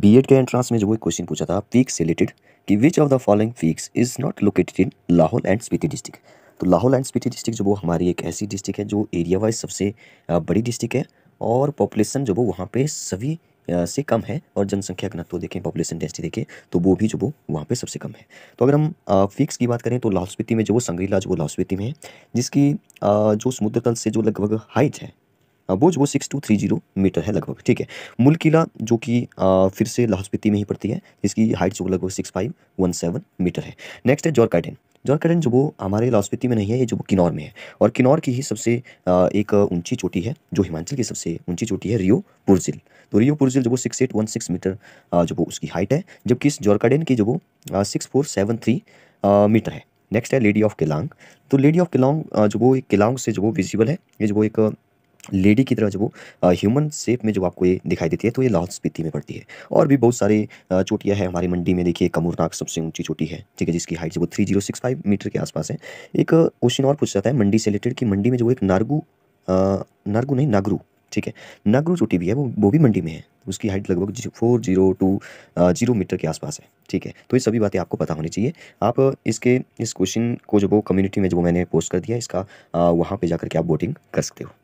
BEd के entrance में जो वो क्वेश्चन पूछा था पीक से रिलेटेड कि which of the following peaks is not located in Lahaul and Spiti district तो लाहौल एंड स्पीति डिस्ट्रिक्ट जो वो हमारी एक ऐसी डिस्ट्रिक्ट है जो एरिया वाइज सबसे बड़ी डिस्ट्रिक्ट है और पॉपुलेशन जो वो वहाँ पे सभी से कम है और जनसंख्या घनत्व तो देखें पॉपुलेशन डेंसिटी देखें तो वो भी जो वो वहाँ पे सबसे कम है तो अगर हम फिक्स की बात करें तो लाहौल स्पीति में जो वो संग्रीला जो वो लाहौल स्पीति में है जिसकी जो समुद्र तल से जो लगभग हाइट है बोझ वो six two three zero metre है लगभग ठीक है मूल किला जो कि फिर से लाहौल स्पीति में ही पड़ती है इसकी हाइट जो लगभग six five one seven metre है नेक्स्ट है जॉर्काइडन जॉर्काइडन जो वो हमारे लाहौल स्पीति में नहीं है ये जो किन्नौर में है और किन्नौर की ही सबसे एक ऊंची चोटी है जो हिमाचल की सबसे ऊंची चोटी है रियो पुरजिल तो रियो पुरजिल जो वो six eight one six metre जो वो उसकी हाइट है जबकि इस जॉर्काइडन की जो वो six four seven three metre है नेक्स्ट है लेडी ऑफ किलांग तो लेडी ऑफ किलांग जो वो एक किलांग से जो वो विजिबल है ये जो वो एक लेडी की तरह जब वो ह्यूमन शेप में जब आपको ये दिखाई देती है तो ये लाहौल स्पीति में पड़ती है और भी बहुत सारे चोटियाँ हैं हमारी मंडी में देखिए कमूरनाक सबसे ऊंची चोटी है ठीक है जिसकी हाइट वो three zero six five metre के आसपास है एक क्वेश्चन और पूछा जाता है मंडी से रिलेटेड कि मंडी में जो एक नारगू नारगू नहीं नागरू ठीक है नागरू चोटी भी है वो वो भी मंडी में है उसकी हाइट लगभग four zero two zero metre के आसपास है ठीक है तो ये सभी बातें आपको पता होनी चाहिए आप इसके इस क्वेश्चन को जो वो कम्युनिटी में जो मैंने पोस्ट कर दिया इसका वहाँ पर जाकर के आप वोटिंग कर सकते हो